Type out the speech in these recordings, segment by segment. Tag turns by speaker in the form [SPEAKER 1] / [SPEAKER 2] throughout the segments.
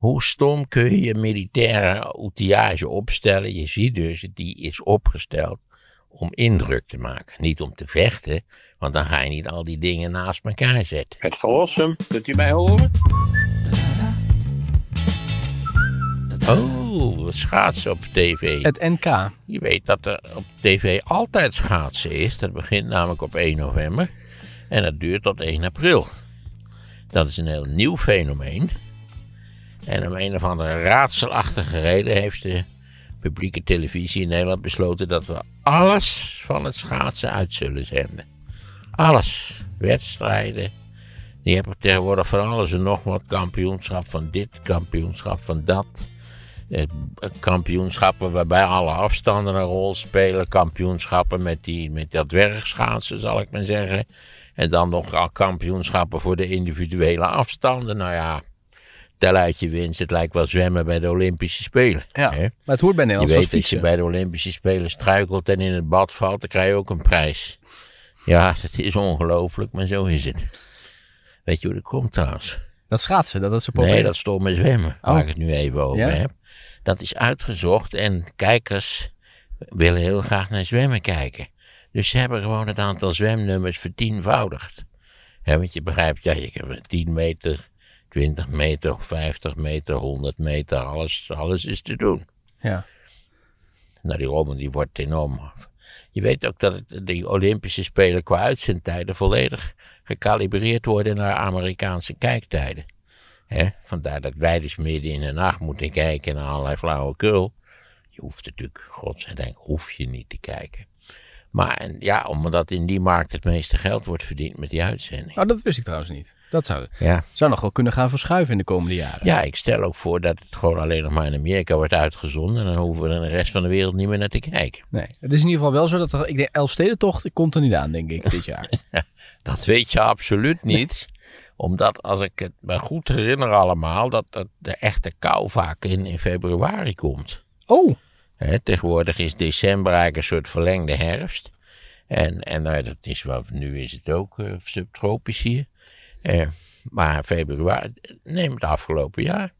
[SPEAKER 1] Hoe stom kun je je militaire outillage opstellen? Je ziet dus, die is opgesteld om indruk te maken. Niet om te vechten, want dan ga je niet al die dingen naast elkaar zetten. Het verlossen, kunt u mij horen? Oh, schaatsen op tv. Het
[SPEAKER 2] NK. Je
[SPEAKER 1] weet dat er op tv altijd schaatsen is. Dat begint namelijk op 1 november en dat duurt tot 1 april. Dat is een heel nieuw fenomeen. En om een of andere raadselachtige reden heeft de publieke televisie in Nederland besloten dat we alles van het schaatsen uit zullen zenden. Alles. Wedstrijden. Je hebt tegenwoordig van alles en nog wat. Kampioenschap van dit, kampioenschap van dat. Kampioenschappen waarbij alle afstanden een rol spelen. Kampioenschappen met, die, met dat dwergschaatsen, zal ik maar zeggen. En dan nog kampioenschappen voor de individuele afstanden. Nou ja, tel uit je winst. Het lijkt wel zwemmen bij de Olympische Spelen.
[SPEAKER 2] Ja, maar het hoort bij Nederlandse Je weet dat je
[SPEAKER 1] bij de Olympische Spelen struikelt en in het bad valt, dan krijg je ook een prijs. Ja, het is ongelooflijk, maar zo is het. Weet je hoe dat komt trouwens?
[SPEAKER 2] Dat schaatsen, dat is een probleem? Nee, dat stom met zwemmen, oh. waar ik het nu even over heb.
[SPEAKER 1] Dat is uitgezocht en kijkers willen heel graag naar zwemmen kijken. Dus ze hebben gewoon het aantal zwemnummers vertienvoudigd. want je begrijpt, ja, je hebt 10 meter 20 meter, 50 meter, 100 meter, alles, alles is te doen. Ja. Nou, die rommel die wordt enorm. Je weet ook dat de Olympische Spelen qua uitzendtijden volledig gecalibreerd worden naar Amerikaanse kijktijden. Vandaar dat wij dus midden in de nacht moeten kijken naar allerlei flauwekul. Je hoeft natuurlijk, godzijdank, hoef je niet te kijken. Maar ja, omdat in die markt het meeste geld wordt verdiend met die uitzending.
[SPEAKER 2] Nou, dat wist ik trouwens niet. Dat zou, ja.
[SPEAKER 1] zou nog wel kunnen gaan verschuiven in de komende jaren. Ja, ik stel ook voor dat het gewoon alleen nog maar in Amerika wordt uitgezonden. En dan hoeven we de rest van de wereld niet meer naar te kijken.
[SPEAKER 2] Nee, het is in ieder geval wel zo dat er, ik denk, Elfstedentocht komt er niet aan, denk ik, dit jaar. dat
[SPEAKER 1] weet je absoluut niet. Omdat, als ik het me goed herinner allemaal, dat, dat de echte kou vaak in, in februari komt. Oh, tegenwoordig is december eigenlijk een soort verlengde herfst. En, en nou, dat is wel, nu is het ook eh, subtropisch hier. Eh, maar februari, neem het afgelopen jaar.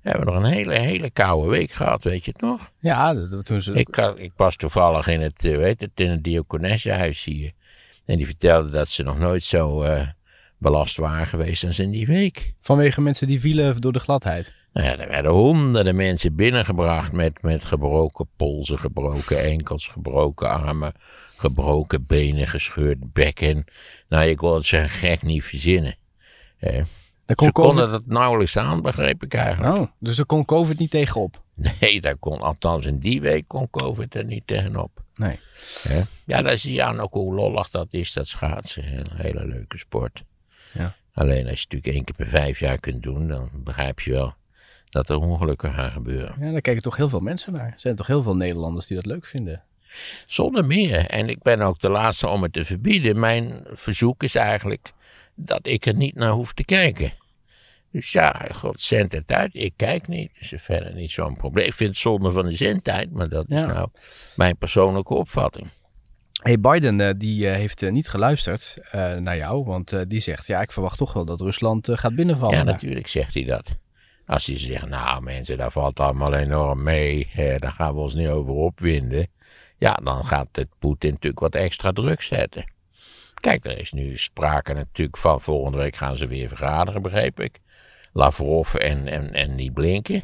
[SPEAKER 1] We hebben nog een hele, hele koude week gehad, weet je het nog? Ja, toen ze... Ik, ik was toevallig in het, eh, weet het, in het diaconessenhuis hier. En die vertelde dat ze nog nooit zo, belast waren geweest dan in die week. Vanwege mensen die vielen door de gladheid? Nou ja, er werden honderden mensen binnengebracht met, met gebroken polsen, gebroken enkels, gebroken armen, gebroken benen, gescheurd bekken. Nou, je kon het zijn gek niet verzinnen. kon ze konden dat nauwelijks aan, begreep ik eigenlijk. Oh, dus daar kon COVID niet tegenop? Nee, daar kon, althans in die week kon COVID er niet tegenop. Nee. ja, daar zie je aan ook hoe lollig dat is, dat schaatsen. Een hele leuke sport. Alleen als je het natuurlijk één keer per vijf jaar kunt doen, dan begrijp je wel dat er ongelukken gaan gebeuren. Ja, daar kijken toch heel veel mensen naar. Er zijn toch heel veel Nederlanders die dat leuk vinden. Zonder meer. En ik ben ook de laatste om het te verbieden. Mijn verzoek is eigenlijk dat ik er niet naar hoef te kijken. Dus ja, god, zendt het uit. Ik kijk niet. Dus verder niet zo'n probleem. Ik vind het zonde van de zendtijd, maar dat is nou mijn
[SPEAKER 2] persoonlijke opvatting. Hey, Biden eh, die eh, heeft eh, niet geluisterd naar jou, want die zegt, ja, ik verwacht toch wel dat Rusland gaat binnenvallen. Ja, natuurlijk zegt hij dat. Als hij
[SPEAKER 1] zegt, nou
[SPEAKER 2] mensen, daar valt
[SPEAKER 1] allemaal enorm mee,
[SPEAKER 2] daar gaan we ons niet over opwinden.
[SPEAKER 1] Ja, dan gaat het Poetin natuurlijk wat extra druk zetten. Kijk, er is nu sprake natuurlijk van, volgende week gaan ze weer vergaderen, begreep ik. Lavrov en, en, en die Blinken.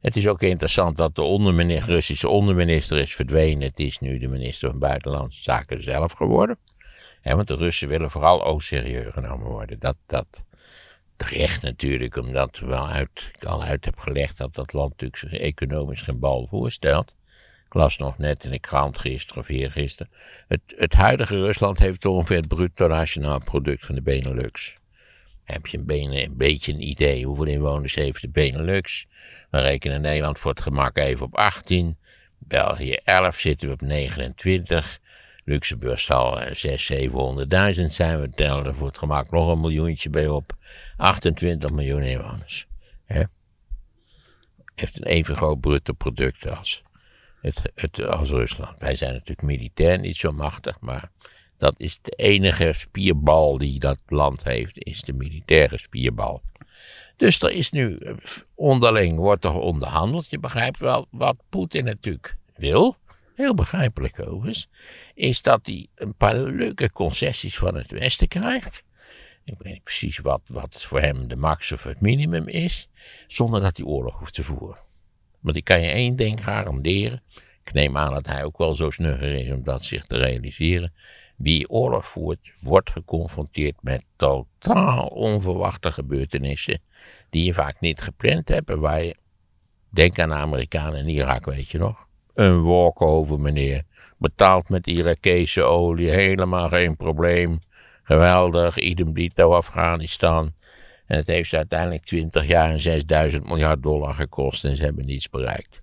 [SPEAKER 1] Het is ook interessant dat de onderminister, Russische onderminister is verdwenen. Het is nu de minister van Buitenlandse Zaken zelf geworden. want de Russen willen vooral ook serieus genomen worden. Dat, dat terecht natuurlijk, omdat wel uit, ik al uit heb gelegd dat dat land natuurlijk economisch geen bal voorstelt. Ik las nog net in de krant gisteren of eergisteren. Het, het huidige Rusland heeft ongeveer het bruto nationaal product van de Benelux heb je een, beetje een idee hoeveel inwoners heeft de Benelux. We rekenen Nederland voor het gemak even op 18. België 11 zitten we op 29. Luxemburg zal 6.700.000 eh, 700.000 zijn. We tellen er voor het gemak nog een miljoentje bij op. 28 miljoen inwoners. Heeft een even groot bruto product het, het, als Rusland. Wij zijn natuurlijk militair niet zo machtig, maar dat is de enige spierbal die dat land heeft, is de militaire spierbal. Dus er is nu onderling, wordt er onderhandeld. Je begrijpt wel wat Poetin natuurlijk wil. Heel begrijpelijk overigens. Is dat hij een paar leuke concessies van het Westen krijgt. Ik weet niet precies wat, wat voor hem de max of het minimum is. Zonder dat hij oorlog hoeft te voeren. Want ik kan je één ding garanderen. Ik neem aan dat hij ook wel zo snugger is om dat zich te realiseren. Wie oorlog voert, wordt geconfronteerd met totaal onverwachte gebeurtenissen die je vaak niet gepland hebt en waar je, denk aan de Amerikanen in Irak, weet je nog? Een walkover, meneer. Betaald met Irakese olie, helemaal geen probleem. Geweldig, idem dito Afghanistan. En het heeft ze uiteindelijk 20 jaar en 6000 miljard dollar gekost en ze hebben niets bereikt.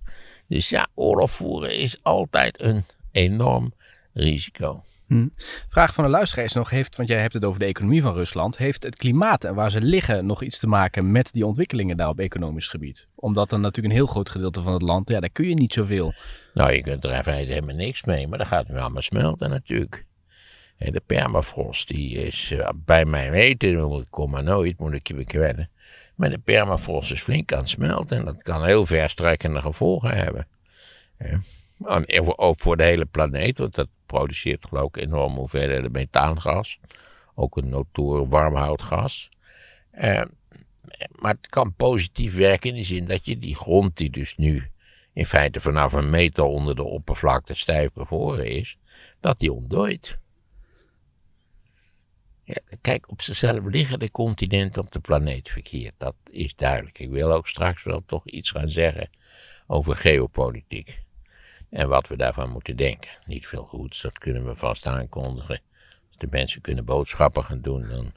[SPEAKER 1] Dus ja, oorlog voeren is altijd een
[SPEAKER 2] enorm risico. Hm. Vraag van de luisteraar is nog, heeft, want jij hebt het over de economie van Rusland, heeft het klimaat en waar ze liggen nog iets te maken met die ontwikkelingen daar op economisch gebied? Omdat dan natuurlijk een heel groot gedeelte van het land, ja, daar kun je niet zoveel. Nou, je kunt er in helemaal niks
[SPEAKER 1] mee, maar dat gaat nu allemaal smelten natuurlijk. En de permafrost, die is eh, bij mijn weten, ik kom maar nooit, moet ik je bekwennen. Maar de permafrost is flink aan het smelten en dat kan heel verstrekkende gevolgen hebben. Ja. Ook voor de hele planeet, want dat produceert geloof ik enorme hoeveelheden methaangas. Ook een notoren warmhoutgas. Uh, maar het kan positief werken in de zin dat je die grond die dus nu in feite vanaf een meter onder de oppervlakte stijf bevroren is, dat die ontdooit. Ja, kijk, op zichzelf liggen de continenten op de planeet verkeerd. Dat is duidelijk. Ik wil ook straks wel toch iets gaan zeggen over geopolitiek en wat we daarvan moeten denken. Niet veel goeds, dat kunnen we vast aankondigen. Als de mensen kunnen boodschappen gaan doen, dan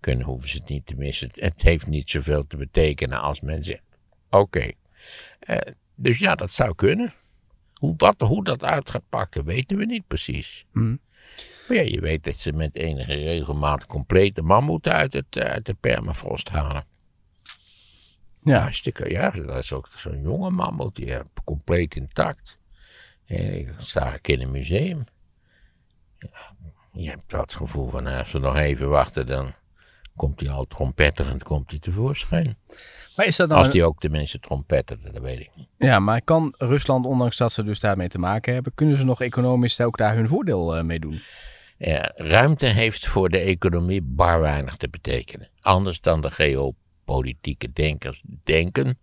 [SPEAKER 1] kunnen, hoeven ze het niet te missen. Het, heeft niet zoveel te betekenen als men zegt: oké. Eh, dus ja, dat zou kunnen. Hoe, wat, hoe dat uit gaat pakken, weten we niet precies. Hmm. Maar ja, je weet dat ze met enige regelmaat complete mammoeten uit, het, eh, uit de permafrost halen. Ja. Hartstikke, ja, dat is ook zo'n jonge mammoet, die compleet intact. Eh, ik sta ik in een museum. Ja, je hebt dat gevoel van, nou, als we nog even wachten, dan komt hij al trompetterend komt hij tevoorschijn. Maar is dat dan Als die ook de mensen dat weet ik niet.
[SPEAKER 2] Ja, maar kan Rusland, ondanks dat ze dus daarmee te maken hebben, kunnen ze nog economisch ook daar hun voordeel eh, mee doen? ruimte heeft voor de economie bar
[SPEAKER 1] weinig te betekenen. Anders dan de geopolitieke denkers denken,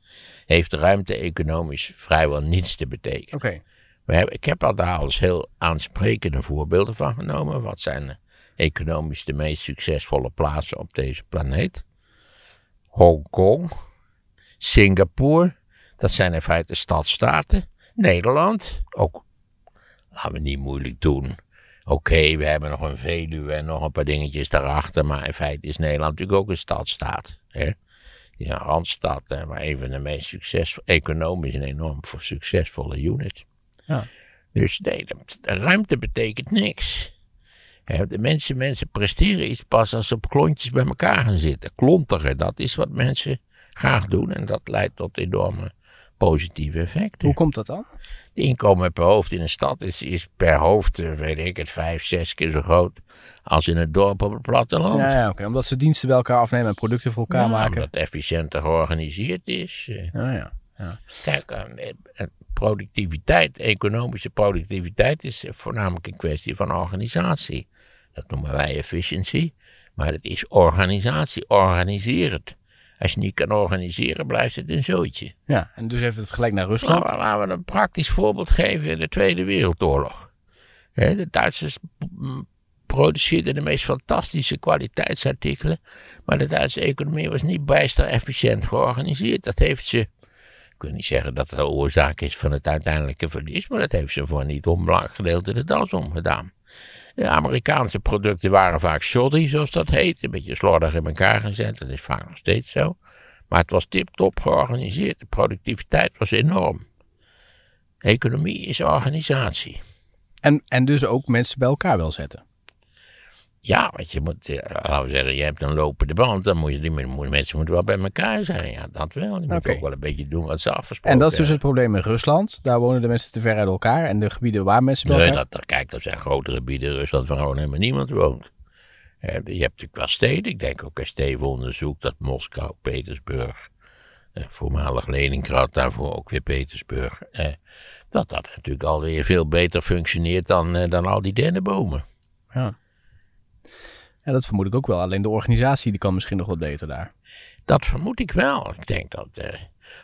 [SPEAKER 1] heeft ruimte economisch vrijwel niets te betekenen. Oké ik heb al daar al eens heel aansprekende voorbeelden van genomen. Wat zijn economisch de meest succesvolle plaatsen op deze planeet? Hongkong, Singapore, dat zijn in feite stadstaten. Nederland, ook, laten we niet moeilijk doen. Oké, we hebben nog een Veluwe en nog een paar dingetjes daarachter, maar in feite is Nederland natuurlijk ook een stadstaat. Hè? Ja, randstad, maar even de meest succesvolle, economisch een enorm succesvolle unit. Ja. Dus nee, dat, ruimte betekent niks. De mensen, mensen presteren iets pas als ze op klontjes bij elkaar gaan zitten. Klonteren, dat is wat mensen graag doen en dat leidt tot enorme positieve effecten. Hoe komt dat dan? De inkomen per hoofd in een stad is, is per hoofd, eh, weet ik het, vijf, zes keer zo groot als in een dorp op het platteland. Ja,
[SPEAKER 2] ja okay. omdat ze diensten bij elkaar afnemen en producten voor elkaar maken. Omdat het
[SPEAKER 1] efficiënter georganiseerd is.
[SPEAKER 2] Eh. Ja, ja.
[SPEAKER 1] Kijk, ehm, eh, productiviteit, economische productiviteit is voornamelijk een kwestie van organisatie. Dat noemen wij efficiëntie, maar het is organisatie, organiseer Als je niet kan organiseren, blijft het een zootje. Ja, en dus even het gelijk naar Rusland. Nou, laten we een praktisch voorbeeld geven in de Tweede Wereldoorlog. De Duitsers produceerden de meest fantastische kwaliteitsartikelen, maar de Duitse economie was niet bijster efficiënt georganiseerd. Dat heeft ze kunnen niet zeggen dat het de oorzaak is van het uiteindelijke verlies, maar dat heeft ze voor niet onbelangrijk gedeelte de das omgedaan. De Amerikaanse producten waren vaak shoddy, zoals dat heet, een beetje slordig in elkaar gezet, dat is vaak nog steeds zo. Maar het was tip-top georganiseerd, de productiviteit was enorm. Economie is organisatie.
[SPEAKER 2] En, en dus ook mensen bij elkaar wil zetten.
[SPEAKER 1] Ja, want je moet, eh, laten we zeggen, je hebt een lopende band. Dan moet je die mensen moeten wel bij elkaar zijn. Ja, dat wel. Je moet ook wel een beetje doen wat ze afgesproken En dat is dus
[SPEAKER 2] het probleem in Rusland. Daar wonen de mensen te ver uit elkaar. En de gebieden waar mensen bij Nee,
[SPEAKER 1] dat, kijk, dat zijn grotere gebieden in Rusland waar gewoon helemaal niemand woont. Eh, je hebt natuurlijk wel steden. Ik denk ook als Steven onderzoek dat Moskou, Petersburg, eh, voormalig Leningrad, daarvoor ook weer Petersburg, dat dat natuurlijk alweer veel beter functioneert dan, dan al die dennenbomen.
[SPEAKER 2] Ja. Ja, dat vermoed ik ook wel. Alleen de organisatie die kan misschien nog wat beter daar. Dat vermoed ik wel. Ik denk dat. Uh,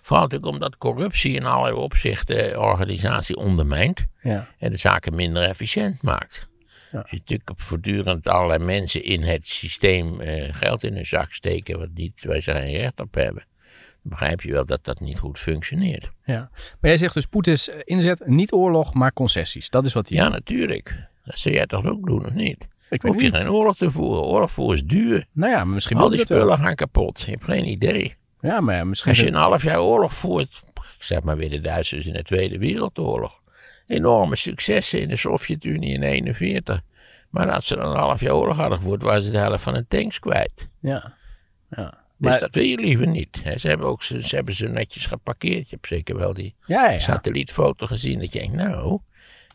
[SPEAKER 2] vooral
[SPEAKER 1] natuurlijk omdat corruptie in allerlei opzichten de organisatie ondermijnt. Ja. En de zaken minder efficiënt maakt. Ja. Als je natuurlijk voortdurend allerlei mensen in het systeem eh, geld in hun zak steken. wat niet, wij zijn geen recht op hebben. Dan begrijp je wel dat dat niet goed functioneert.
[SPEAKER 2] Ja. Maar jij zegt dus Poetins eh, inzet niet oorlog, maar concessies. Dat is wat hij. Ja, natuurlijk. Dat zou jij toch ook doen, of niet? Ik hoef je geen oorlog
[SPEAKER 1] te voeren. Oorlog voeren is duur. Nou ja, misschien Al die spullen gaan kapot. Je hebt geen idee. Ja, maar misschien... Als je een half jaar oorlog voert, zeg maar weer de Duitsers in de Tweede Wereldoorlog. Enorme successen in de Sovjet-Unie in 1941. Maar als ze dan een half jaar oorlog hadden gevoerd, waren ze de helft van hun tanks
[SPEAKER 2] kwijt. Ja,
[SPEAKER 1] ja. Dus maar... Dus dat wil je liever niet. ze, hebben ook, ze, hebben ze netjes geparkeerd. Je hebt zeker wel die satellietfoto gezien. Dat je denkt, nou,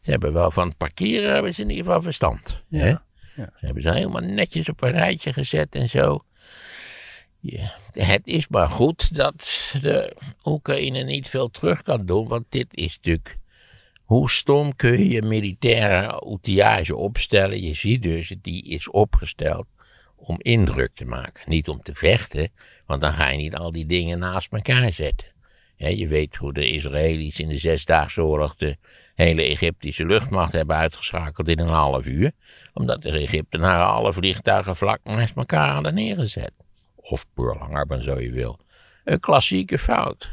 [SPEAKER 1] ze hebben wel van het parkeren hebben ze in ieder geval verstand. Ja. Ja. Ze hebben ze helemaal netjes op een rijtje gezet en zo. Ja, het is maar goed dat de Oekraïne niet veel terug kan doen, want dit is natuurlijk. Hoe stom kun je je militaire outillage opstellen? Je ziet dus, die is opgesteld om indruk te maken. Niet om te vechten, want dan ga je niet al die dingen naast elkaar zetten je weet hoe de Israëli's in de Zesdaagse Oorlog de hele Egyptische luchtmacht hebben uitgeschakeld in een half uur. Omdat de Egyptenaren alle vliegtuigen vlak naast elkaar hadden neergezet. Of Burlangarben, zo je wil. Een klassieke fout.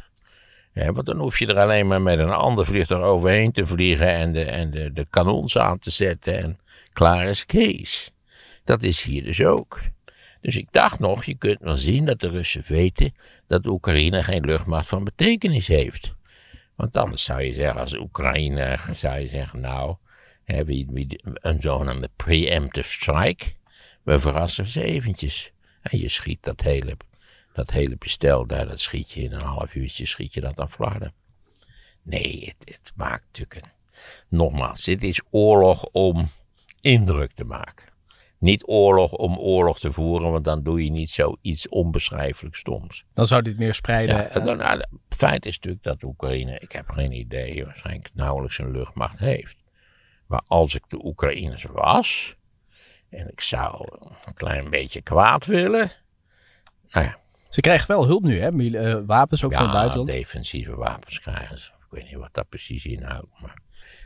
[SPEAKER 1] He, want dan hoef je er alleen maar met een ander vliegtuig overheen te vliegen en de, en de, de kanons aan te zetten en klaar is Kees. Dat is hier dus ook. Dus ik dacht nog, je kunt wel zien dat de Russen weten dat Oekraïne geen luchtmacht van betekenis heeft. Want anders zou je zeggen, als Oekraïne, zou je zeggen, nou, hebben we een zogenaamde preemptive strike. We verrassen ze eventjes. En je schiet dat hele, dat hele bestel daar, dat schiet je in een half uurtje, schiet je dat aan Vlaarden. Nee, het, het maakt natuurlijk een... Nogmaals, dit is oorlog om indruk te maken. Niet oorlog om oorlog te voeren, want dan doe je niet zoiets onbeschrijfelijk stoms.
[SPEAKER 2] Dan zou dit meer spreiden. Ja, eh. dan, het nou, feit
[SPEAKER 1] is natuurlijk dat Oekraïne, ik heb geen idee, waarschijnlijk nauwelijks een luchtmacht heeft. Maar als ik de Oekraïners was, en ik zou een klein beetje kwaad willen. Nou ja.
[SPEAKER 2] Ze krijgen wel hulp nu, hè? Eh, wapens ook van buitenland. Ja,
[SPEAKER 1] defensieve wapens krijgen ze. Ik weet niet wat dat precies inhoudt, maar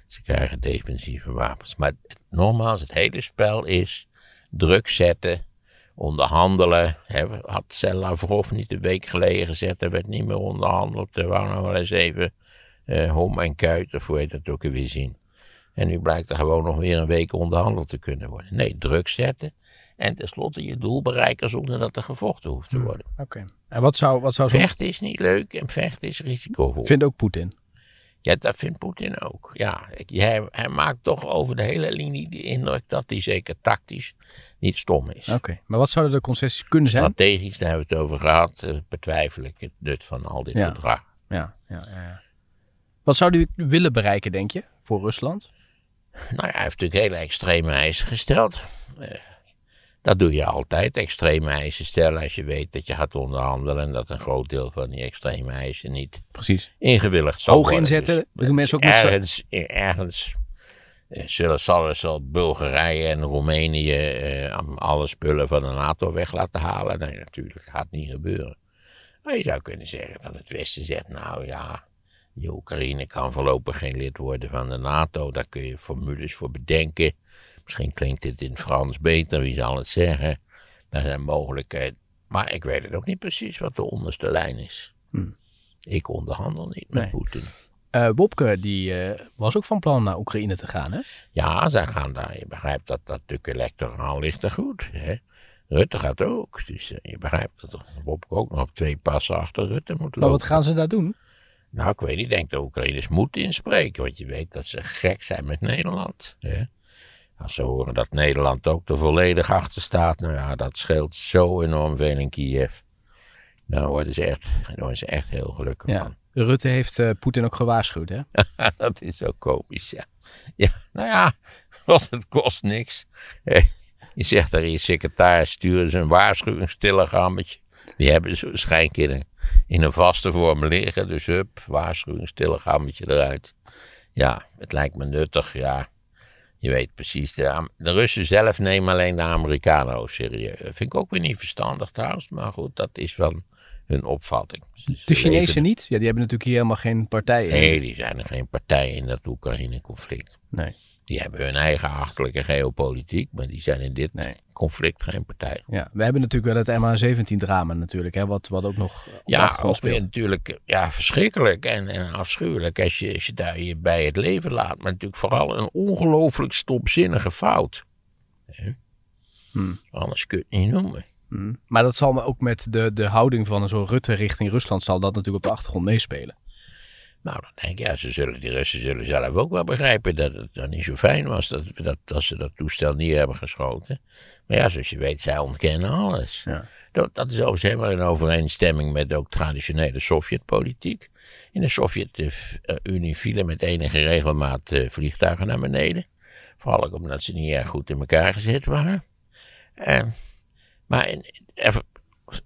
[SPEAKER 1] ze krijgen defensieve wapens. Maar nogmaals, het hele spel is druk zetten, onderhandelen. He, had Lavrov niet een week geleden gezet er werd niet meer onderhandeld. Er waren nog wel eens even eh, hom en kuit, of hoe heet dat ook weer zien. En nu blijkt er gewoon nog weer een week onderhandeld te kunnen worden. Nee, druk zetten. En tenslotte je doel bereiken zonder dat er gevochten hoeft te hmm, worden.
[SPEAKER 2] Oké. En wat zou, wat zou zo... Vechten
[SPEAKER 1] is niet leuk en vechten is risicovol. Vindt ook Poetin. Ja, dat vindt Poetin ook. Ja, hij, hij, maakt toch over de hele linie de indruk dat hij zeker tactisch niet stom is. Oké,
[SPEAKER 2] maar wat zouden de concessies kunnen zijn? Strategisch, daar hebben we het over gehad, eh, betwijfel ik het nut van al dit gedrag. Ja, ja, ja, Wat zou hij willen bereiken, denk je, voor Rusland? Nou
[SPEAKER 1] ja, hij heeft natuurlijk hele extreme eisen gesteld. Eh, dat doe je altijd, extreme eisen stellen als je weet dat je gaat onderhandelen en dat een groot deel van die extreme eisen niet Precies. ingewilligd zal Hoog inzetten, dus doen mensen ook ergens, ergens eh, zullen, zal, zal Bulgarije en Roemenië eh, alle spullen van de NATO weg laten halen. Nee, natuurlijk gaat niet gebeuren. Maar je zou kunnen zeggen dat het Westen zegt, nou ja, die Oekraïne kan voorlopig geen lid worden van de NATO. Daar kun je formules voor bedenken. Misschien klinkt dit in Frans beter, wie zal het zeggen? Er zijn
[SPEAKER 2] mogelijkheden. Maar
[SPEAKER 1] ik weet het ook niet precies wat de onderste lijn is.
[SPEAKER 2] Hmm. Ik onderhandel niet met Poetin. Uh, eh, Bobke, die eh, was ook van plan naar Oekraïne te gaan, hè?
[SPEAKER 1] Ja, zij gaan daar. Je begrijpt dat dat natuurlijk electoraal ligt er goed. Hè? Rutte gaat ook. Dus eh, je begrijpt dat Wopke ook nog twee passen achter Rutte moet lopen. Maar wat gaan ze daar doen? Nou, ik weet niet. Ik denk de Oekraïners moeten inspreken. Want je weet dat ze gek zijn met Nederland. Hè? Als ze horen dat Nederland ook er volledig achter staat, nou ja, dat scheelt zo enorm veel in Kiev. Nou, worden ze echt, worden nou, echt heel gelukkig ja.
[SPEAKER 2] van. Rutte heeft eh, Poetin ook gewaarschuwd, hè?
[SPEAKER 1] dat is zo komisch, ja. ja nou ja, was het kost niks. Je zegt er, je secretaris, stuur eens een waarschuwingstelegrammetje. Die hebben ze waarschijnlijk in een, in een vaste vorm liggen. Dus hup, waarschuwingstelegrammetje eruit. Ja, het lijkt me nuttig, ja. Je weet precies, de, de, Russen zelf nemen alleen de Amerikanen serieus. Dat vind ik ook weer niet verstandig trouwens, maar goed, dat is wel hun opvatting.
[SPEAKER 2] de Chinezen niet? Ja, die hebben natuurlijk hier helemaal geen partij in. Nee, die zijn er
[SPEAKER 1] geen partij in. Dat Oekraïne conflict. Nee. Die hebben hun eigen achterlijke geopolitiek, maar die zijn in dit nee. conflict geen partij. Ja,
[SPEAKER 2] we hebben natuurlijk wel het MH17-drama natuurlijk, hè, wat, wat ook nog Ja, dat is
[SPEAKER 1] natuurlijk ja, verschrikkelijk en, en afschuwelijk als je, als je daar je bij het leven laat. Maar natuurlijk vooral een ongelooflijk
[SPEAKER 2] stopzinnige fout. Hmm. Anders kun je het niet noemen. Hmm. Maar dat zal ook met de, de houding van zo'n Rutte richting Rusland, zal dat natuurlijk op de achtergrond meespelen. Nou, dan
[SPEAKER 1] denk ik, ja, ze zullen, die Russen zullen zelf ook wel begrijpen dat het dan niet zo fijn was dat, dat, dat ze dat toestel niet hebben geschoten. Maar ja, zoals je weet, zij ontkennen alles. Ja. Dat, dat, is overigens helemaal in overeenstemming met ook traditionele Sovjetpolitiek. In de Sovjet-Unie vielen met enige regelmaat eh, vliegtuigen naar beneden. Vooral omdat ze niet erg goed in elkaar gezet waren. En, eh, maar in,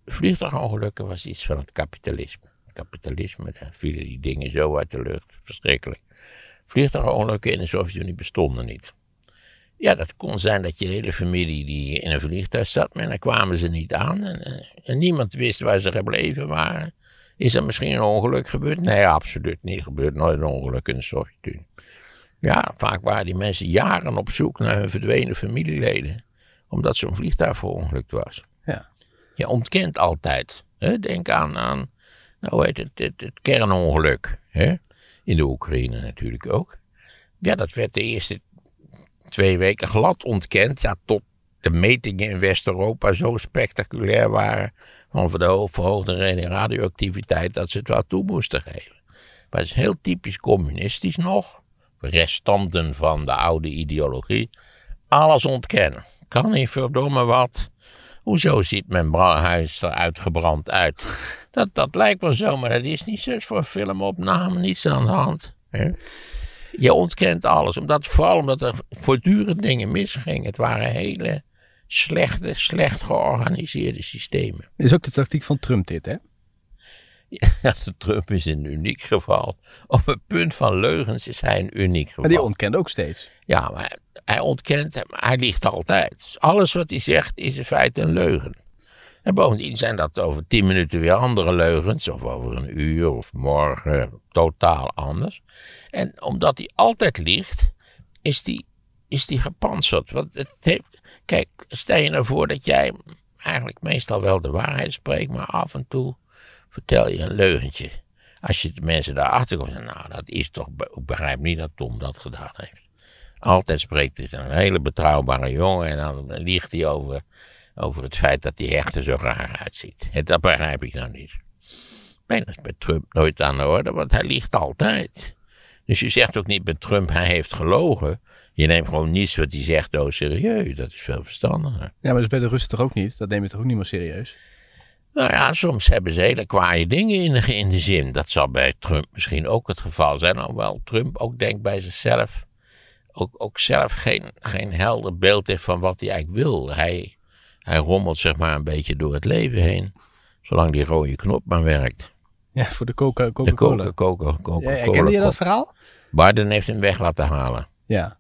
[SPEAKER 1] vliegtuigongelukken was iets van het kapitalisme kapitalisme. Daar vielen die dingen zo uit de lucht. Verschrikkelijk. Vliegtuigongelukken in de Sovjet-Unie bestonden niet.
[SPEAKER 2] Ja, dat kon
[SPEAKER 1] zijn dat je hele familie die in een vliegtuig zat, maar dan kwamen ze niet aan. En, eh, en niemand wist waar ze gebleven waren. Is er misschien een ongeluk gebeurd? Nee, absoluut niet. Er gebeurt nooit een ongeluk in de Sovjet-Unie. Ja, vaak waren die mensen jaren op zoek naar hun verdwenen familieleden. Omdat zo'n vliegtuig verongelukt was. Ja. Je ontkent altijd. Hè? Denk aan, aan nou, het, het, het, het kernongeluk hè? in de Oekraïne natuurlijk ook. Ja, dat werd de eerste twee weken glad ontkend. Ja, tot de metingen in West-Europa zo spectaculair waren van de verhoogde radioactiviteit dat ze het wel toe moesten geven. Maar het is heel typisch communistisch nog, restanten van de oude ideologie, alles ontkennen. Kan niet verdomme wat, Hoezo ziet mijn huis er uitgebrand uit? Dat, dat lijkt wel zo, maar dat is niet zo. Voor filmopname niets aan de hand. Hè? Je ontkent alles. Omdat, vooral omdat er voortdurend dingen misgingen. Het waren hele slechte, slecht georganiseerde
[SPEAKER 2] systemen. Is ook de tactiek van Trump dit, hè? Ja, Trump is een
[SPEAKER 1] uniek geval. Op het punt van leugens is hij een uniek geval. Maar die ontkent ook steeds. Ja, maar hij ontkent hem, hij liegt altijd. Dus alles wat hij zegt is in feite een leugen. En bovendien zijn dat over tien minuten weer andere leugens, of over een uur of morgen, totaal anders. En omdat hij altijd liegt, is die, is die gepantserd. Want het heeft, kijk, stel je nou voor dat jij eigenlijk meestal wel de waarheid spreekt, maar af en toe vertel je een leugentje. Als je de mensen daarachter komt, nou, dat is toch, ik begrijp niet dat Tom dat gedaan heeft. Altijd spreekt hij een hele betrouwbare jongen. En dan liegt hij over, over het feit dat die hechter zo raar uitziet. Dat begrijp ik nou niet. Nee, dat is bij Trump nooit aan de orde, want hij liegt altijd. Dus je zegt ook niet bij Trump, hij heeft gelogen. Je neemt gewoon niets wat hij zegt zo serieus. Dat is veel verstandiger.
[SPEAKER 2] Ja, maar dat is bij de Russen toch ook niet? Dat neem je toch ook niet meer serieus?
[SPEAKER 1] Nou ja, soms hebben ze hele kwaaie dingen in de, in de zin. Dat zal bij Trump misschien ook het geval zijn. Alhoewel Trump ook denkt bij zichzelf ook, zelf geen, geen helder beeld heeft van wat hij eigenlijk wil. Hij, hij rommelt zeg maar een beetje door het leven heen. Zolang die rode knop maar werkt.
[SPEAKER 2] Ja, voor de Coca-Cola. Coca, Coca, Coca, Coca, Coca,
[SPEAKER 1] heeft hem weg laten halen? Ja.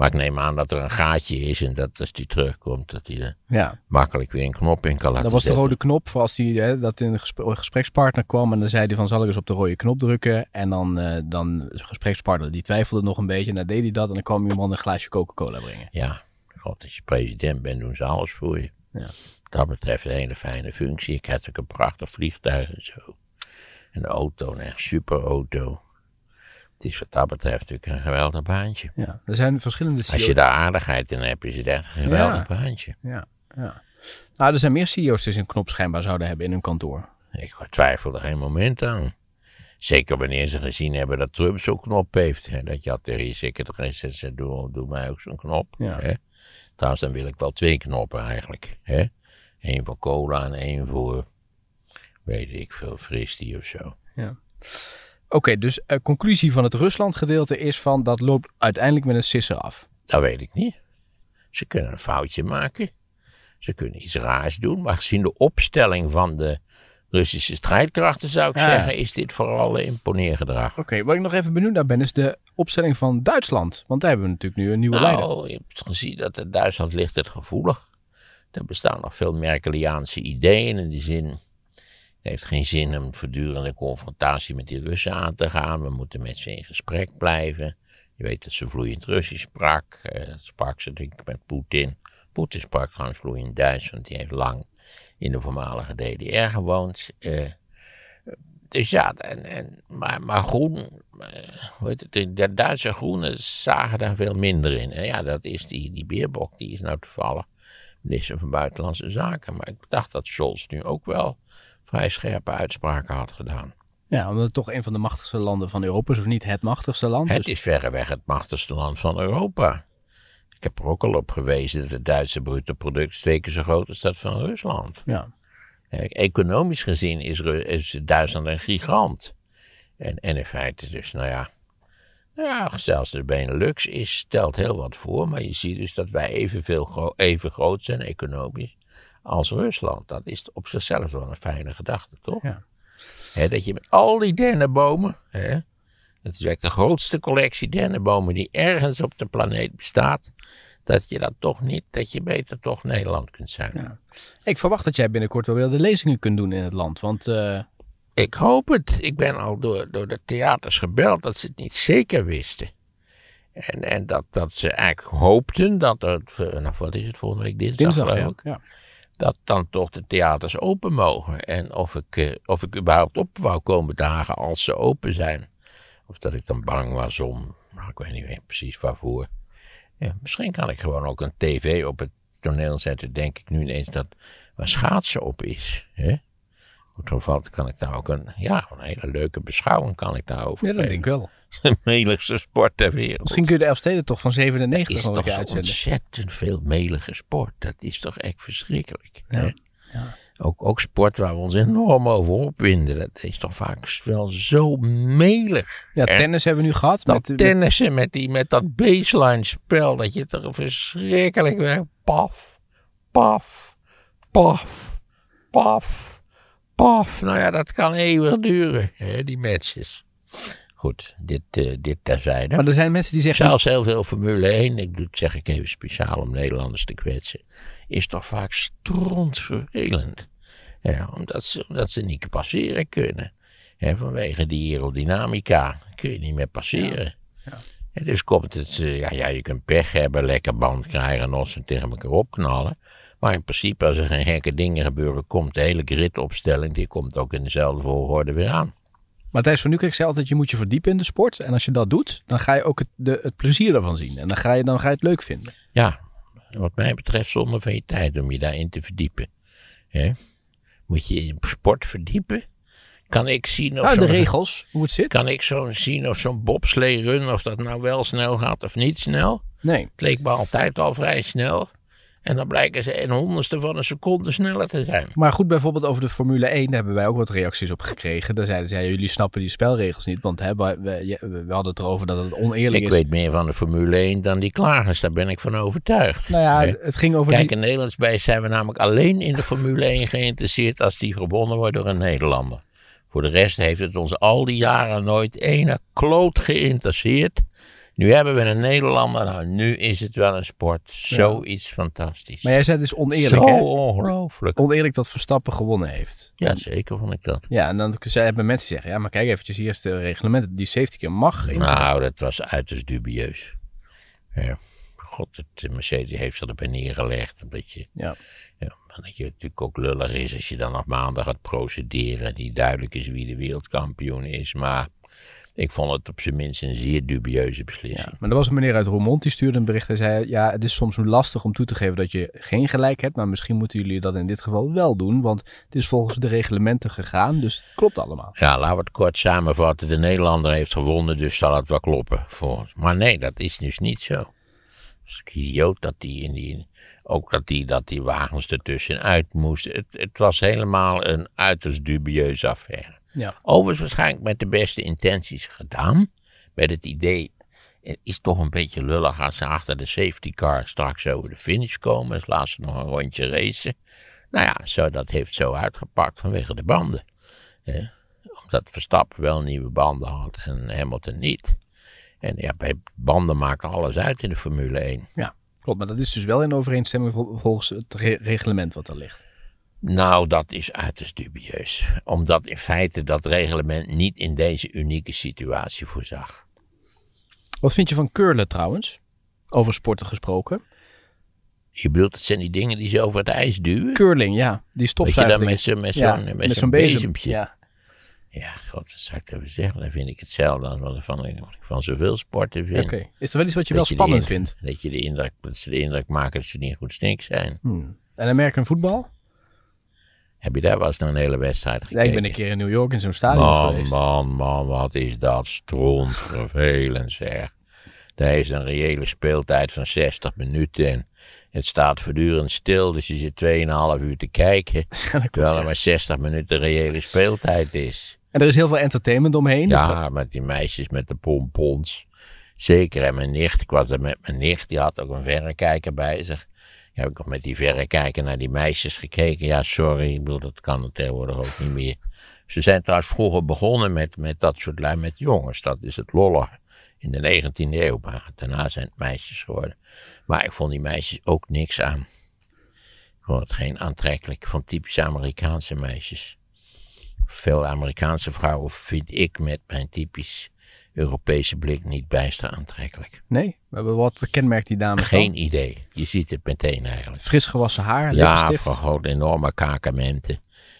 [SPEAKER 1] Maar ik neem aan dat er een gaatje is en dat als die terugkomt, dat hij er ja. makkelijk weer een knop in kan laten Dat was de rode
[SPEAKER 2] knop voor als hij dat in een gesprekspartner kwam en dan zei hij van zal ik eens op de rode knop drukken. En dan, uh, dan gesprekspartner die twijfelde nog een beetje en dan deed hij dat en dan kwam iemand een glaasje Coca-Cola brengen. Ja, God, als je president bent doen ze alles voor je. Ja. Dat betreft
[SPEAKER 1] een hele fijne functie. Ik had ook een prachtig vliegtuig en zo. Een auto, een echt auto het is wat dat betreft natuurlijk een geweldig baantje.
[SPEAKER 2] Ja, er zijn verschillende
[SPEAKER 1] CEO's. Als je e daar aardigheid in hebt, is het echt een geweldig
[SPEAKER 2] baantje. Ja, ja. Nou, er zijn meer CEO's die een knop schijnbaar zouden hebben in hun kantoor. Ik twijfel er geen moment aan.
[SPEAKER 1] Zeker wanneer ze gezien hebben dat Trump zo'n knop heeft. Hè? Dat je had tegen je secretaris en doe, doe mij ook zo'n knop. Ja. Hè? Trouwens, dan wil ik wel twee knoppen eigenlijk. Hè? Eén voor
[SPEAKER 2] cola en één voor, weet ik veel, fristie of zo. Ja. Oké, dus de eh, conclusie van het Rusland-gedeelte is van dat loopt uiteindelijk met een sisser af. Dat weet ik niet. Ze kunnen een foutje maken. Ze kunnen iets raars doen. Maar gezien de opstelling van de Russische strijdkrachten, zou ik zeggen, is dit vooral imponeergedrag. Oké, wat ik nog even benoemd naar ben, is de opstelling van Duitsland. Want daar hebben we natuurlijk nu een nieuwe nou, Je hebt
[SPEAKER 1] gezien dat in Duitsland ligt het gevoelig. Er bestaan nog veel Merkeliaanse ideeën in de zin het heeft geen zin om voortdurende confrontatie met die Russen aan te gaan. We moeten met ze in gesprek blijven. Je weet dat ze vloeiend Russisch sprak. Eh, dat sprak ze denk ik met Poetin. Poetin sprak trouwens vloeiend Duits, want die heeft lang in de voormalige DDR gewoond. Eh, dus ja, en, en, maar, maar groen, heet eh, het, de Duitse groenen zagen daar veel minder in. En ja, dat is die, die Beerbok, die is nou toevallig minister van Buitenlandse Zaken. Maar ik dacht dat Scholz nu ook wel vrij scherpe uitspraken had gedaan.
[SPEAKER 2] Ja, omdat het toch een van de machtigste landen van Europa is, of niet het machtigste land. Het
[SPEAKER 1] dus- is verreweg het machtigste land van Europa. Ik heb er ook al op gewezen dat het Duitse bruto product twee keer zo groot is dat van Rusland. Ja. Eh, economisch gezien is, is Duitsland een gigant. En, en in feite dus, nou ja, nou ja, zelfs de Benelux is, stelt heel wat voor, maar je ziet dus dat wij evenveel, even groot zijn economisch als Rusland. Dat is op zichzelf wel een fijne gedachte, toch? dat je met al die dennenbomen, hè, dat is de grootste collectie dennenbomen die ergens op de planeet
[SPEAKER 2] bestaat, dat je dat toch niet, dat je beter toch Nederland kunt zijn. Ja. Ik verwacht dat jij binnenkort wel weer de lezingen kunt doen in het land, want... Eh, ik hoop het. Ik ben al door,
[SPEAKER 1] door de theaters gebeld dat ze het niet zeker wisten. En, en dat, dat ze eigenlijk hoopten dat er, eh, nou, wat is het volgende week, dinsdag, dinsdag ook. Ja dat dan toch de theaters open mogen. En of ik, eh, of ik überhaupt op wou komen dagen als ze open zijn. Of dat ik dan bang was om, maar nou, ik weet niet meer precies waarvoor. Ja, misschien kan ik gewoon ook een tv op het toneel zetten, denk ik nu ineens, dat waar schaatsen op is. Hè? Hoe geval kan ik daar ook een, ja, een hele leuke beschouwing kan ik daarover Ja, dat denk ik wel. de meligste sport ter wereld. Misschien kun je
[SPEAKER 2] de Elfsteden toch van 97 is toch uitzenden. ontzettend veel
[SPEAKER 1] melige sport. Dat is toch echt
[SPEAKER 2] verschrikkelijk.
[SPEAKER 1] Ja. Ook, ook sport waar we ons enorm over opwinden. Dat is toch vaak wel zo melig. Ja, tennis hebben we nu gehad. Dat met, tennissen met, die, met dat baseline spel. Dat je toch verschrikkelijk weer paf, paf, paf, paf, paf. Nou ja, dat kan eeuwig duren, hè, die matches. Goed, dit, uh, dit terzijde. Maar er zijn mensen die zeggen... Zelfs heel veel Formule 1, ik zeg ik even speciaal om Nederlanders te kwetsen, is toch vaak strontvervelend. Ja, omdat, ze, omdat ze niet passeren kunnen. vanwege die aerodynamica kun je niet meer passeren. Ja. En dus komt het, eh, ja, ja, je kunt pech hebben, lekker band krijgen en ons tegen elkaar opknallen. Maar in principe, als er geen gekke dingen gebeuren, komt de hele gridopstelling, die komt ook in dezelfde volgorde weer aan.
[SPEAKER 2] Maar Matthijs van nu Nieuwkerk zei altijd, je moet je verdiepen in de sport. En als je dat doet, dan ga je ook het, de, het plezier ervan zien. En dan ga, je, dan ga je het leuk vinden. Ja, wat mij betreft zonder veel tijd om je daarin te verdiepen.
[SPEAKER 1] He? Moet je in sport verdiepen? Kan ik zien of nou, de
[SPEAKER 2] regels, hoe het
[SPEAKER 1] zit. Kan ik zo zien of zo'n bobslee run, of dat nou wel snel gaat of niet snel? Nee. Het
[SPEAKER 2] leek me altijd al vrij snel. En dan blijken ze een honderdste van een seconde sneller te zijn. Maar goed, bijvoorbeeld over de Formule 1, daar hebben wij ook wat reacties op gekregen. Daar zeiden zij, jullie snappen die spelregels niet, want hè, we, hadden het erover dat het oneerlijk is. Ik
[SPEAKER 1] weet meer van de Formule 1 dan die klagers, daar ben ik van overtuigd. Nou ja, het ging over... Kijk, in Nederlands zijn we namelijk alleen in de Formule 1 geïnteresseerd als die gewonnen wordt door een Nederlander. Voor de rest heeft het ons al die jaren nooit ene kloot geïnteresseerd nu hebben we een Nederlander, nou, nu is
[SPEAKER 2] het wel een sport. Zoiets fantastisch. Maar jij zei dus oneerlijk, Zo ongelooflijk. Oneerlijk dat Verstappen gewonnen heeft. Ja, zeker vond ik dat. Ja, en dan hebben mensen zeggen, ja, maar kijk eventjes, hier is reglement, die 70 keer mag. nou, dat was uiterst dubieus. Ja.
[SPEAKER 1] God, het Mercedes heeft dat er neergelegd. Omdat je, ja. Ja, dat je natuurlijk ook lullig is als je dan op maandag gaat procederen. Niet duidelijk is wie de wereldkampioen is, maar ik vond het op zijn minst een zeer dubieuze beslissing.
[SPEAKER 2] maar er was een meneer uit Roermond die stuurde een bericht. Hij zei, ja, het is soms lastig om toe te geven dat je geen gelijk hebt. Maar misschien moeten jullie dat in dit geval wel doen. Want het is volgens de reglementen gegaan, dus het klopt allemaal.
[SPEAKER 1] Ja, laten we het kort samenvatten. De Nederlander heeft gewonnen, dus zal het wel kloppen. Voor Maar nee, dat is dus niet zo. Het is idioot dat die in die... Ook dat die, dat die wagens ertussenuit moesten. Het, het was helemaal een uiterst dubieuze affaire. Ja. Overigens waarschijnlijk met de beste intenties gedaan. Met het idee, het is toch een beetje lullig als ze achter de safety car straks over de finish komen. Dus laat ze nog een rondje racen. Nou ja, zo, dat heeft zo uitgepakt vanwege de banden. Eh, omdat Verstappen wel nieuwe banden had en Hamilton niet. En ja, banden maken alles uit in de Formule 1.
[SPEAKER 2] Ja, klopt. Maar dat is dus wel in overeenstemming volgens het reglement wat er ligt.
[SPEAKER 1] Nou, dat is uiterst dubieus, omdat in feite dat reglement niet in deze unieke
[SPEAKER 2] situatie voorzag. Wat vind je van curlen trouwens? Over sporten gesproken. Je bedoelt, dat zijn die dingen die ze over het ijs duwen? Curling, ja. Die stofzuiger. Met zo'n met ja, met zo'n bezempje. Ja,
[SPEAKER 1] ja god, dat zou ik even zeggen. Dan vind ik hetzelfde als wat ik van, zoveel sporten vind. Oké. Is er wel iets wat je wel spannend vindt? Dat je de indruk, dat ze de indruk maken dat ze niet goed snik zijn.
[SPEAKER 2] Hmm. En een voetbal?
[SPEAKER 1] Heb je daar wel eens naar een hele wedstrijd gekeken? Nee, ik ben een keer in New York in zo'n stadion man, geweest. Man, man, wat is dat stront vervelend zeg. Daar is een reële speeltijd van 60 minuten en het staat voortdurend stil. Dus je zit 2,5 uur te kijken, terwijl er maar 60 minuten reële speeltijd is.
[SPEAKER 2] En er is heel veel entertainment omheen. Ja,
[SPEAKER 1] met die meisjes met de pompons. Zeker, en mijn nicht, ik was er met mijn nicht, die had ook een verrekijker bij zich heb ik nog met die verrekijker naar die meisjes gekeken. Ja, sorry, ik bedoel, dat kan het tegenwoordig ook niet meer. Ze zijn trouwens vroeger begonnen met, met dat soort lui, met jongens. Dat is het lollig in de 19e eeuw. Maar daarna zijn het meisjes geworden. Maar ik vond die meisjes ook niks aan. Ik vond het geen aantrekkelijk van typisch Amerikaanse meisjes. Veel Amerikaanse vrouwen vind ik met mijn typisch Europese blik niet bijster aantrekkelijk.
[SPEAKER 2] Nee, maar wat kenmerkt die dame? Geen
[SPEAKER 1] idee. Je ziet het meteen eigenlijk.
[SPEAKER 2] Fris gewassen haar, ja, gewoon
[SPEAKER 1] enorme kakamenten.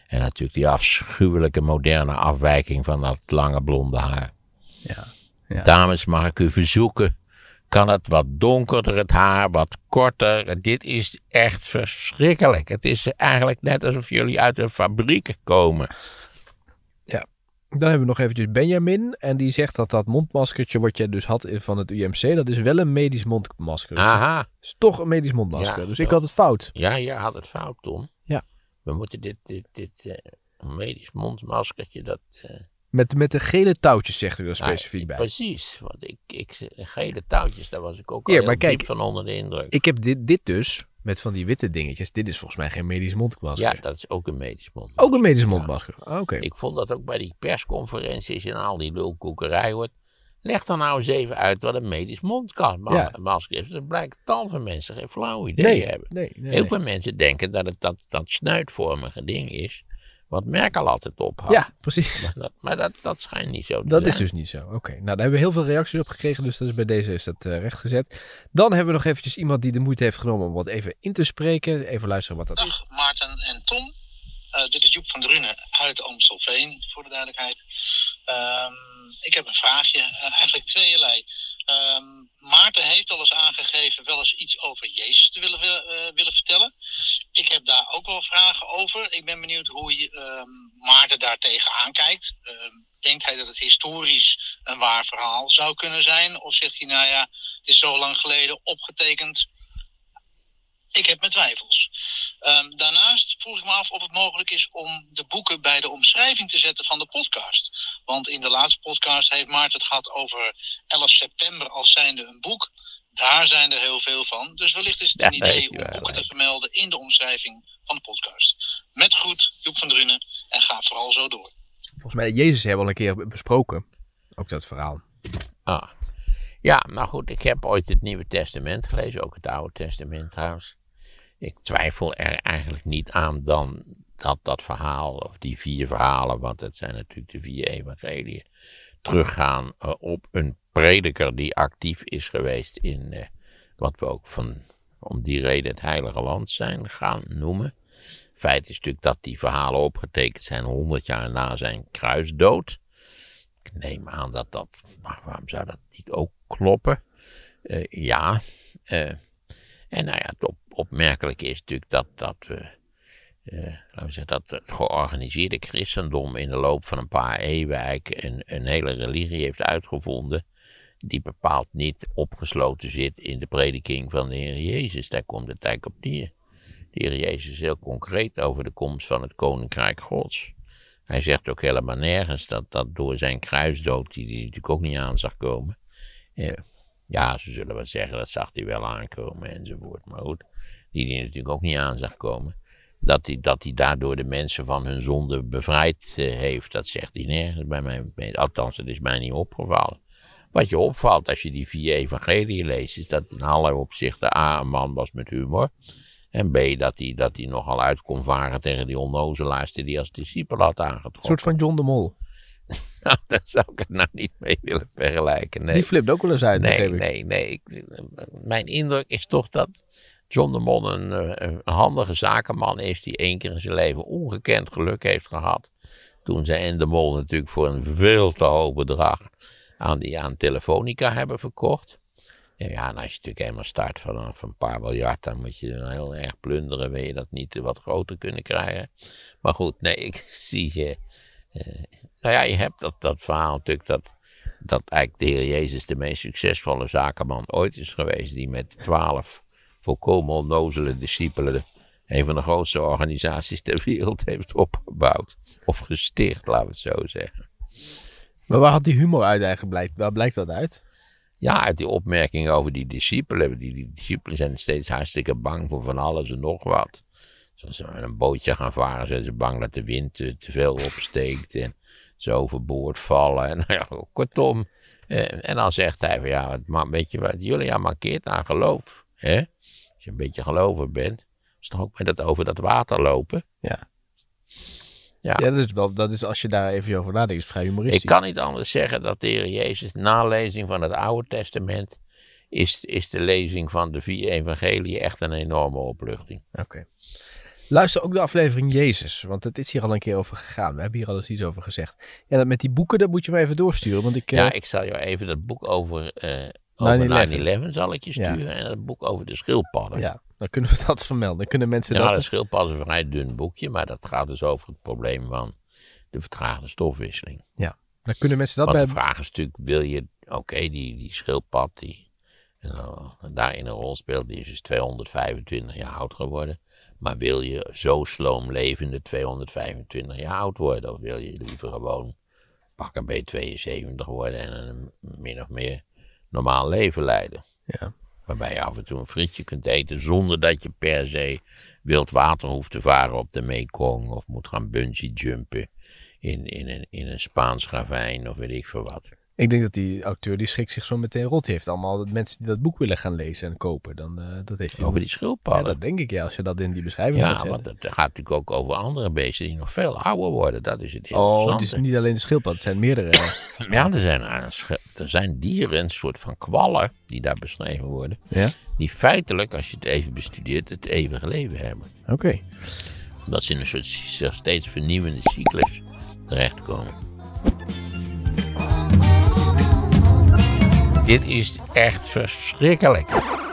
[SPEAKER 1] En natuurlijk die afschuwelijke moderne afwijking van dat lange blonde haar. Ja, ja. Dames, mag ik u verzoeken? Kan het wat donkerder, het haar wat korter? Dit is echt verschrikkelijk. Het is eigenlijk net alsof jullie uit een fabriek komen.
[SPEAKER 2] Dan hebben we nog eventjes Benjamin. En die zegt dat dat mondmaskertje wat jij dus had van het UMC, dat is wel een medisch mondmasker. Dus Aha. is toch een medisch mondmasker. dus ik had het fout. Ja, je had het fout, Tom. Ja. We moeten
[SPEAKER 1] dit, dit, dit eh, medisch mondmaskertje, dat, eh,
[SPEAKER 2] met, met de gele touwtjes zegt u er nou, specifiek bij.
[SPEAKER 1] Precies, want ik, ik, gele touwtjes, daar was ik ook al van onder de indruk.
[SPEAKER 2] Ik heb dit, dit dus, met van die witte dingetjes. Dit is volgens mij geen medisch mondmasker. Ja, dat is ook een medisch mondmasker. Ook een medisch mondmasker, ah, oké. Ik
[SPEAKER 1] vond dat ook bij die persconferenties en al die lulkoekerij wordt. Leg dan nou eens even uit wat een medisch mondmasker ja. is. Dan blijkt tal van mensen geen
[SPEAKER 2] flauw idee hebben. Heel veel
[SPEAKER 1] mensen denken dat het dat, dat snuitvormige ding is wat Merkel altijd ophoudt. Ja, precies. Maar dat, dat, schijnt niet zo Dat is dus niet
[SPEAKER 2] zo. Oké, nou daar hebben we heel veel reacties op gekregen, dus dat is bij deze is dat uh, rechtgezet. Dan hebben we nog eventjes iemand die de moeite heeft genomen om wat even in te spreken. Even luisteren wat dat is. Dag Maarten en Tom. Eh, dit is Joep van Drunen uit Amstelveen, voor de duidelijkheid. Ehm, ik heb een vraagje, eh, eigenlijk tweeënlei. Um, Maarten heeft al eens aangegeven wel eens iets over Jezus te willen, eh, willen vertellen. Ik heb daar ook wel vragen over. Ik ben benieuwd hoe je, ehm, Maarten daar tegenaan kijkt. Ehm, denkt hij dat het historisch een waar verhaal zou kunnen zijn? Of zegt hij, nou ja, het is zo lang geleden opgetekend. Ik heb mijn twijfels. Ehm, daarnaast vroeg ik me af of het mogelijk is om de boeken bij de omschrijving te zetten van de podcast. Want in de laatste podcast heeft Maarten het gehad over 11 september als zijnde een boek. Daar zijn er heel veel van. Dus wellicht is het een idee om boeken te vermelden in de omschrijving van de podcast. Met goed, Joep van Drunen. En ga vooral zo door. Volgens mij, Jezus hebben we al een keer besproken.
[SPEAKER 1] Ook dat verhaal. Ah. Ja, nou goed, ik heb ooit het Nieuwe Testament gelezen. Ook het Oude Testament trouwens ik twijfel er eigenlijk niet aan dan dat dat verhaal, of die vier verhalen, want het zijn natuurlijk de vier evangeliën, teruggaan eh, op een prediker die actief is geweest in eh, wat we ook van, om die reden het Heilige Land zijn gaan noemen. Feit is natuurlijk dat die verhalen opgetekend zijn honderd jaar na zijn kruisdood. Ik neem aan dat dat, waarom zou dat niet ook kloppen? Eh, ja, en nou ja, op opmerkelijk is natuurlijk dat, dat we. Eh, laten we zeggen, dat het georganiseerde christendom in de loop van een paar eeuwen eigenlijk een, een hele religie heeft uitgevonden. Die bepaald niet opgesloten zit in de prediking van de Heer Jezus. Daar komt de tijd op neer. De Heer Jezus is heel concreet over de komst van het Koninkrijk Gods. Hij zegt ook helemaal nergens dat, dat door zijn kruisdood, die hij natuurlijk ook niet aan zag komen. Eh, ja, ze zullen wel zeggen dat zag hij wel aankomen enzovoort. Maar goed, die hij natuurlijk ook niet aan zag komen, dat hij, dat hij daardoor de mensen van hun zonde bevrijd eh, heeft, dat zegt hij nergens bij mij. Althans, dat is mij niet opgevallen. Wat je opvalt als je die vier evangelieën leest, is dat in alle opzichten A, een man was met humor. En B, dat hij, dat hij nogal uit kon varen tegen die onnozelaars die hij als discipel had aangetrokken. Een
[SPEAKER 2] soort van John de Mol.
[SPEAKER 1] nou, daar zou ik het nou niet mee willen vergelijken. Die flipt ook wel eens uit. Nee, nee, nee. mijn indruk is toch dat, John de Mon eh, een, handige zakenman is die één keer in zijn leven ongekend geluk heeft gehad. Toen zij en de Mol natuurlijk voor een veel te hoog bedrag aan, die, aan Telefonica hebben verkocht. Ja, en als je natuurlijk helemaal start vanaf een paar miljard, dan moet je heel erg plunderen. Wil je dat niet wat groter kunnen krijgen? Maar goed, nee, ik zie je. Eh, nou ja, je hebt dat, dat verhaal natuurlijk dat, dat eigenlijk de Heer Jezus de meest succesvolle zakenman ooit is geweest. Die met twaalf volkomen onnozele discipelen een van de grootste organisaties ter wereld heeft opgebouwd. Of gesticht, laten we het zo zeggen.
[SPEAKER 2] Maar waar had die humor
[SPEAKER 1] uit eigenlijk blijkt? Waar blijkt dat uit? Ja, uit die opmerkingen over die discipelen. Die, die discipelen zijn steeds hartstikke bang voor van alles en nog wat. Zoals ze met een bootje gaan varen, zijn ze bang dat de wind te, veel opsteekt. En ze overboord vallen. En nou ja, kortom. En, dan zegt hij van ja, weet je wat, jullie markeert aan geloof. Hè? Als je een beetje gelovig bent, is toch ook met dat over dat water lopen. Ja.
[SPEAKER 2] Ja, ja dat, is wel, dat is als je daar even over nadenkt, is vrij humoristisch. Ik kan niet anders zeggen dat
[SPEAKER 1] de Jezus, na lezing van het Oude Testament, is, is de lezing van de vier evangelie echt een enorme opluchting.
[SPEAKER 2] Oké. Luister ook de aflevering Jezus, want het is hier al een keer over gegaan. We hebben hier al eens iets over gezegd. Ja, dat met die boeken, dat moet je me even doorsturen. Want ik, Ja, eh, ik
[SPEAKER 1] zal jou even dat boek over eh, 9-11 zal ik je sturen. En het boek over de schildpadden. Ja,
[SPEAKER 2] dan kunnen we dat vermelden. Dan kunnen mensen ja, dat... de
[SPEAKER 1] schildpadden is een vrij dun boekje. Maar dat gaat dus over het probleem van de vertraagde stofwisseling.
[SPEAKER 2] Ja, dan kunnen mensen dat Want bij... de vraag
[SPEAKER 1] is natuurlijk, wil je... Oké, die, die schildpad die eh, daarin een rol speelt, die is dus 225 jaar oud geworden. Maar wil je zo sloomlevende 225 jaar oud worden? Of wil je liever gewoon pak B72 worden en een min of meer normaal leven leiden. Ja. Waarbij je af en toe een frietje kunt eten zonder dat je per se wild water hoeft te varen op de Mekong of moet gaan bungee jumpen in, in, een, in een Spaans ravijn of weet ik veel wat.
[SPEAKER 2] Ik denk dat die auteur die schrik zich zo meteen rot. heeft allemaal de mensen die dat boek willen gaan lezen en kopen. Dan, eh, dat heeft hij over die schildpadden. Ja, dat denk ik ja, als je dat in die beschrijving ja, zetten. Ja, want het gaat natuurlijk ook over andere
[SPEAKER 1] beesten die nog veel ouder worden. Dat is het Oh, het is niet
[SPEAKER 2] alleen de schildpad, het zijn meerdere. Eh. ja, er zijn,
[SPEAKER 1] eh, er zijn dieren, een soort van kwallen die daar beschreven worden. Ja? Die feitelijk, als je het even bestudeert, het eeuwige leven hebben. Oké. Okay. Omdat ze in een soort steeds vernieuwende cyclus terechtkomen. Dit is echt verschrikkelijk.